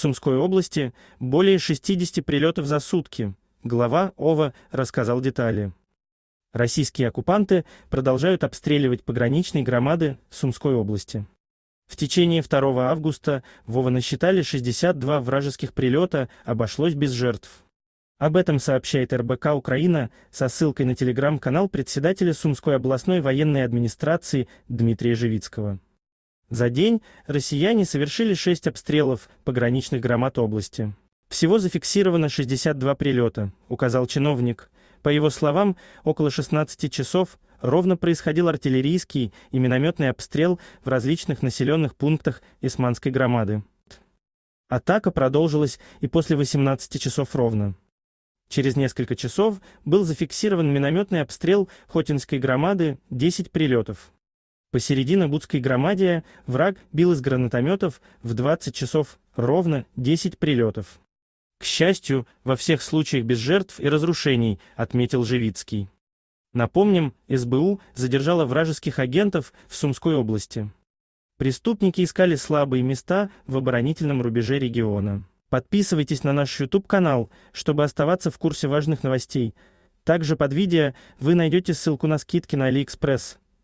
Сумской области более 60 прилетов за сутки. Глава ОВА рассказал детали. Российские оккупанты продолжают обстреливать пограничные громады Сумской области. В течение 2 августа Вова насчитали 62 вражеских прилета, обошлось без жертв. Об этом сообщает РБК «Украина» со ссылкой на телеграм-канал председателя Сумской областной военной администрации Дмитрия Живицкого. За день россияне совершили 6 обстрелов пограничных громад области. Всего зафиксировано 62 прилета, указал чиновник. По его словам, около 16 часов ровно происходил артиллерийский и минометный обстрел в различных населенных пунктах Исманской громады. Атака продолжилась и после 18 часов ровно. Через несколько часов был зафиксирован минометный обстрел Хотинской громады, 10 прилетов. Посередине Будской громадия враг бил из гранатометов в 20 часов ровно 10 прилетов. К счастью, во всех случаях без жертв и разрушений, отметил Живицкий. Напомним, СБУ задержала вражеских агентов в Сумской области. Преступники искали слабые места в оборонительном рубеже региона. Подписывайтесь на наш YouTube-канал, чтобы оставаться в курсе важных новостей. Также под видео вы найдете ссылку на скидки на AliExpress.